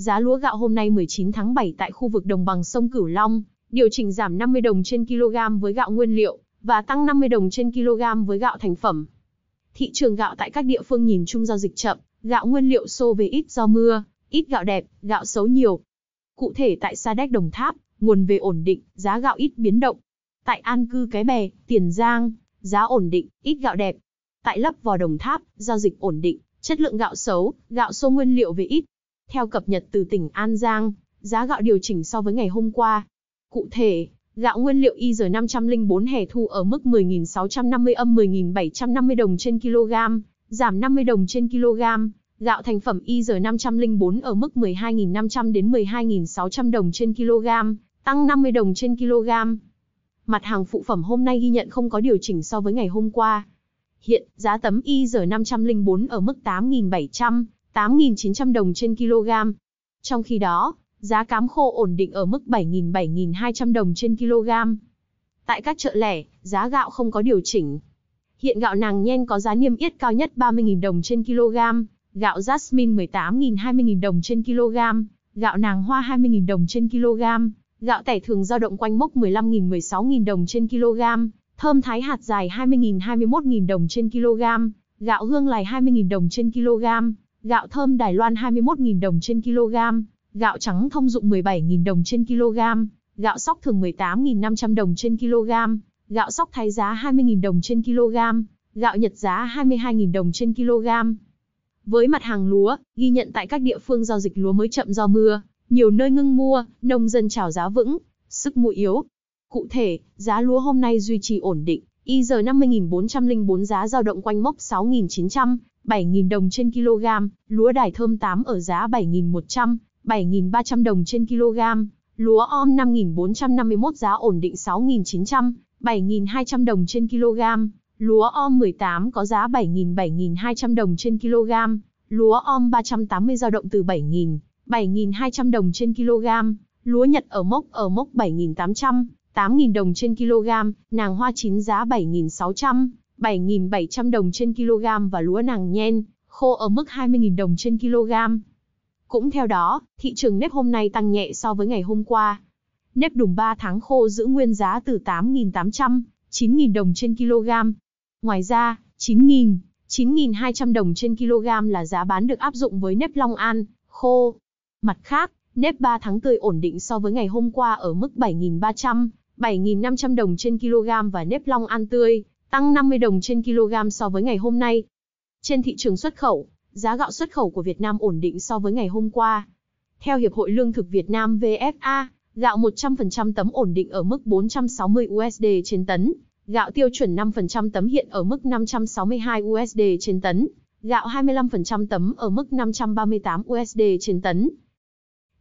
Giá lúa gạo hôm nay 19 tháng 7 tại khu vực đồng bằng sông Cửu Long, điều chỉnh giảm 50 đồng trên kg với gạo nguyên liệu và tăng 50 đồng trên kg với gạo thành phẩm. Thị trường gạo tại các địa phương nhìn chung giao dịch chậm, gạo nguyên liệu xô về ít do mưa, ít gạo đẹp, gạo xấu nhiều. Cụ thể tại Sa Đéc Đồng Tháp, nguồn về ổn định, giá gạo ít biến động. Tại An Cư Cái Bè, Tiền Giang, giá ổn định, ít gạo đẹp. Tại Lấp Vò Đồng Tháp, giao dịch ổn định, chất lượng gạo xấu, gạo xô nguyên liệu về ít, theo cập nhật từ tỉnh An Giang, giá gạo điều chỉnh so với ngày hôm qua. Cụ thể, gạo nguyên liệu y giờ 504 hè thu ở mức 10.650 âm 10.750 đồng trên kg, giảm 50 đồng trên kg. Gạo thành phẩm y giờ 504 ở mức 12.500 đến 12.600 đồng trên kg, tăng 50 đồng trên kg. Mặt hàng phụ phẩm hôm nay ghi nhận không có điều chỉnh so với ngày hôm qua. Hiện, giá tấm y giờ 504 ở mức 8.700 8.900 đồng trên kg. Trong khi đó, giá cám khô ổn định ở mức 7.000-7.200 đồng trên kg. Tại các chợ lẻ, giá gạo không có điều chỉnh. Hiện gạo nàng nhen có giá niêm yết cao nhất 30.000 đồng trên kg, gạo jasmine 18.000-20.000 đồng trên kg, gạo nàng hoa 20.000 đồng trên kg, gạo tẻ thường dao động quanh mốc 15.000-16.000 đồng trên kg, thơm thái hạt dài 20.000-21.000 đồng trên kg, gạo hương lài 20.000 đồng trên kg, gạo thơm Đài Loan 21.000 đồng trên kg, gạo trắng thông dụng 17.000 đồng trên kg, gạo sóc thường 18.500 đồng trên kg, gạo sóc thái giá 20.000 đồng trên kg, gạo nhật giá 22.000 đồng trên kg. Với mặt hàng lúa, ghi nhận tại các địa phương giao dịch lúa mới chậm do mưa, nhiều nơi ngưng mua, nông dân chào giá vững, sức mua yếu. Cụ thể, giá lúa hôm nay duy trì ổn định, IG 50.404 giá giao động quanh mốc 6.900, 7.000 đồng trên kg, lúa đài thơm 8 ở giá 7.100, 7.300 đồng trên kg, lúa om 5.451 giá ổn định 6.900, 7.200 đồng trên kg, lúa om 18 có giá 7.000-7.200 đồng trên kg, lúa om 380 giao động từ 7.000, 7.200 đồng trên kg, lúa Nhật ở mốc ở mốc 7.800, 8.000 đồng trên kg, nàng hoa chín giá 7.600, 7.700 đồng trên kg và lúa nàng nhen, khô ở mức 20.000 đồng trên kg. Cũng theo đó, thị trường nếp hôm nay tăng nhẹ so với ngày hôm qua. Nếp đùm 3 tháng khô giữ nguyên giá từ 8.800, 9.000 đồng trên kg. Ngoài ra, 9.000, 9.200 đồng trên kg là giá bán được áp dụng với nếp Long An, khô. Mặt khác, nếp 3 tháng tươi ổn định so với ngày hôm qua ở mức 7.300, 7.500 đồng trên kg và nếp long ăn tươi, tăng 50 đồng trên kg so với ngày hôm nay. Trên thị trường xuất khẩu, giá gạo xuất khẩu của Việt Nam ổn định so với ngày hôm qua. Theo Hiệp hội Lương thực Việt Nam VFA, gạo 100% tấm ổn định ở mức 460 USD trên tấn, gạo tiêu chuẩn 5% tấm hiện ở mức 562 USD trên tấn, gạo 25% tấm ở mức 538 USD trên tấn.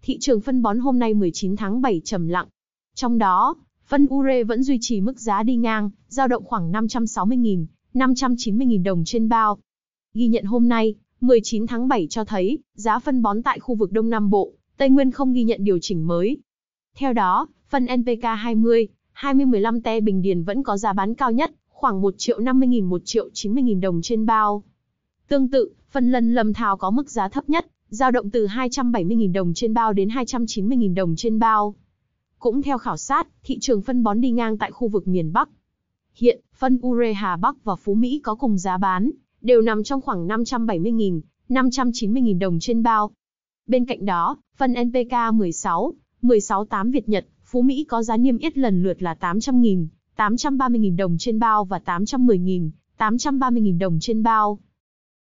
Thị trường phân bón hôm nay 19 tháng 7 trầm lặng. Trong đó, Phân ure vẫn duy trì mức giá đi ngang, giao động khoảng 560.000, 590.000 đồng trên bao. Ghi nhận hôm nay, 19 tháng 7 cho thấy, giá phân bón tại khu vực Đông Nam Bộ, Tây Nguyên không ghi nhận điều chỉnh mới. Theo đó, phân NPK 20, 2015 te Bình Điền vẫn có giá bán cao nhất, khoảng 1 triệu 50.000 1 triệu 90.000 đồng trên bao. Tương tự, phân lân lầm thảo có mức giá thấp nhất, giao động từ 270.000 đồng trên bao đến 290.000 đồng trên bao. Cũng theo khảo sát, thị trường phân bón đi ngang tại khu vực miền Bắc. Hiện, phân ure Hà Bắc và Phú Mỹ có cùng giá bán, đều nằm trong khoảng 570.000, 590.000 đồng trên bao. Bên cạnh đó, phân NPK 16, 16-8 Việt Nhật, Phú Mỹ có giá niêm yết lần lượt là 800.000, 830.000 đồng trên bao và 810.000, 830.000 đồng trên bao.